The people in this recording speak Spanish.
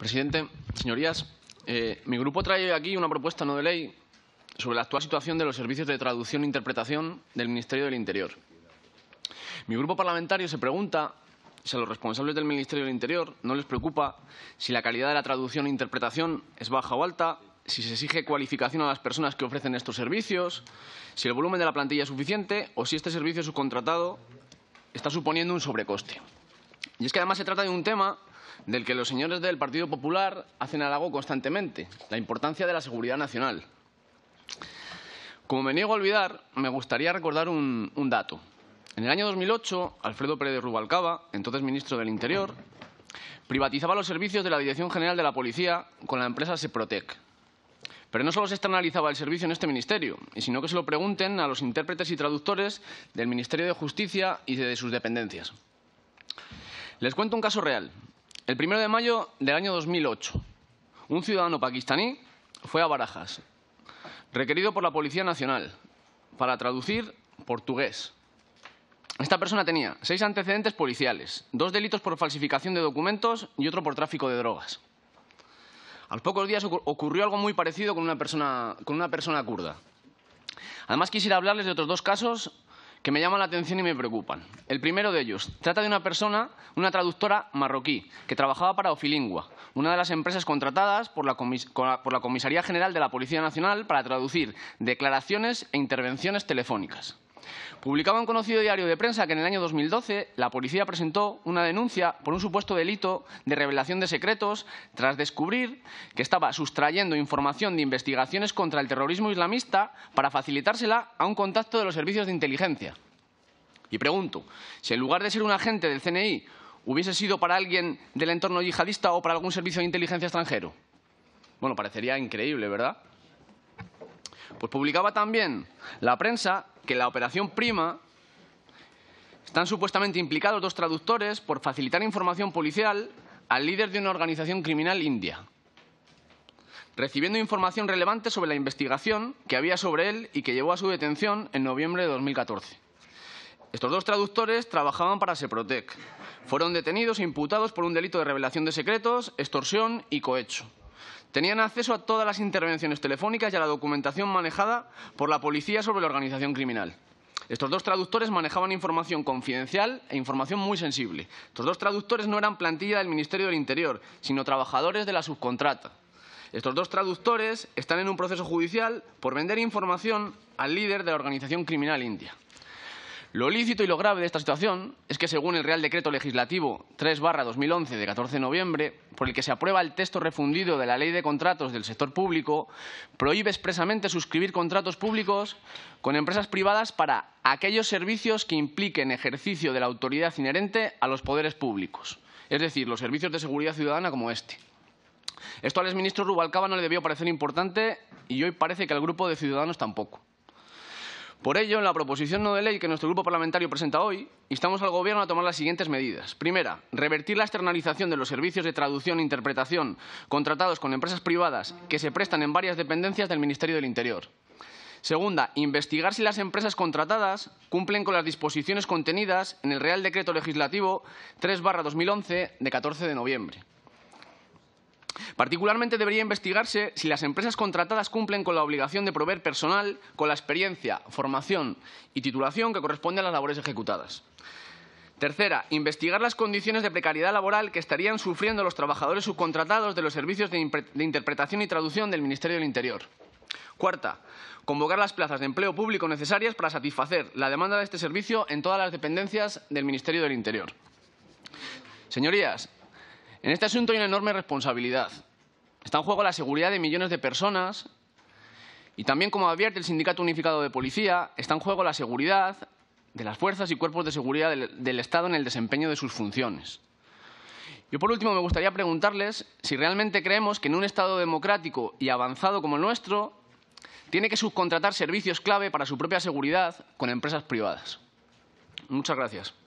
Presidente, señorías, eh, mi grupo trae aquí una propuesta no de ley sobre la actual situación de los servicios de traducción e interpretación del Ministerio del Interior. Mi grupo parlamentario se pregunta si a los responsables del Ministerio del Interior no les preocupa si la calidad de la traducción e interpretación es baja o alta, si se exige cualificación a las personas que ofrecen estos servicios, si el volumen de la plantilla es suficiente o si este servicio subcontratado está suponiendo un sobrecoste. Y es que además se trata de un tema del que los señores del Partido Popular hacen halago constantemente, la importancia de la seguridad nacional. Como me niego a olvidar, me gustaría recordar un, dato. En el año 2008, Alfredo Pérez Rubalcaba, entonces ministro del Interior, privatizaba los servicios de la Dirección General de la Policía con la empresa Seprotec. Pero no solo se externalizaba el servicio en este ministerio, sino que se lo pregunten a los intérpretes y traductores del Ministerio de Justicia y de sus dependencias. Les cuento un caso real. El 1 de mayo del año 2008, un ciudadano pakistaní fue a Barajas, requerido por la Policía Nacional, para traducir portugués. Esta persona tenía seis antecedentes policiales, dos delitos por falsificación de documentos y otro por tráfico de drogas. A pocos días ocurrió algo muy parecido con una persona, con una persona kurda. Además, quisiera hablarles de otros dos casos que me llaman la atención y me preocupan. El primero de ellos trata de una persona, una traductora marroquí, que trabajaba para Ofilingua, una de las empresas contratadas por la, por la Comisaría General de la Policía Nacional para traducir declaraciones e intervenciones telefónicas. Publicaba un conocido diario de prensa que en el año 2012 la policía presentó una denuncia por un supuesto delito de revelación de secretos tras descubrir que estaba sustrayendo información de investigaciones contra el terrorismo islamista para facilitársela a un contacto de los servicios de inteligencia. Y pregunto, si en lugar de ser un agente del CNI hubiese sido para alguien del entorno yihadista o para algún servicio de inteligencia extranjero. Bueno, parecería increíble, ¿verdad? Pues publicaba también la prensa que en la operación prima están supuestamente implicados dos traductores por facilitar información policial al líder de una organización criminal india, recibiendo información relevante sobre la investigación que había sobre él y que llevó a su detención en noviembre de 2014. Estos dos traductores trabajaban para Seprotec. Fueron detenidos e imputados por un delito de revelación de secretos, extorsión y cohecho. Tenían acceso a todas las intervenciones telefónicas y a la documentación manejada por la policía sobre la organización criminal. Estos dos traductores manejaban información confidencial e información muy sensible. Estos dos traductores no eran plantilla del Ministerio del Interior, sino trabajadores de la subcontrata. Estos dos traductores están en un proceso judicial por vender información al líder de la organización criminal india. Lo lícito y lo grave de esta situación es que, según el Real Decreto Legislativo 3-2011 de 14 de noviembre, por el que se aprueba el texto refundido de la Ley de Contratos del Sector Público, prohíbe expresamente suscribir contratos públicos con empresas privadas para aquellos servicios que impliquen ejercicio de la autoridad inherente a los poderes públicos, es decir, los servicios de seguridad ciudadana como este. Esto al exministro Rubalcaba no le debió parecer importante y hoy parece que al grupo de Ciudadanos tampoco. Por ello, en la proposición no de ley que nuestro grupo parlamentario presenta hoy, instamos al Gobierno a tomar las siguientes medidas. Primera, revertir la externalización de los servicios de traducción e interpretación contratados con empresas privadas que se prestan en varias dependencias del Ministerio del Interior. Segunda, investigar si las empresas contratadas cumplen con las disposiciones contenidas en el Real Decreto Legislativo 3-2011 de 14 de noviembre. Particularmente debería investigarse si las empresas contratadas cumplen con la obligación de proveer personal con la experiencia, formación y titulación que corresponde a las labores ejecutadas. Tercera, investigar las condiciones de precariedad laboral que estarían sufriendo los trabajadores subcontratados de los servicios de, interpretación y traducción del Ministerio del Interior. Cuarta, convocar las plazas de empleo público necesarias para satisfacer la demanda de este servicio en todas las dependencias del Ministerio del Interior. Señorías, en este asunto hay una enorme responsabilidad. Está en juego la seguridad de millones de personas y también, como advierte el Sindicato Unificado de Policía, está en juego la seguridad de las fuerzas y cuerpos de seguridad del, Estado en el desempeño de sus funciones. Yo, por último, me gustaría preguntarles si realmente creemos que en un Estado democrático y avanzado como el nuestro tiene que subcontratar servicios clave para su propia seguridad con empresas privadas. Muchas gracias.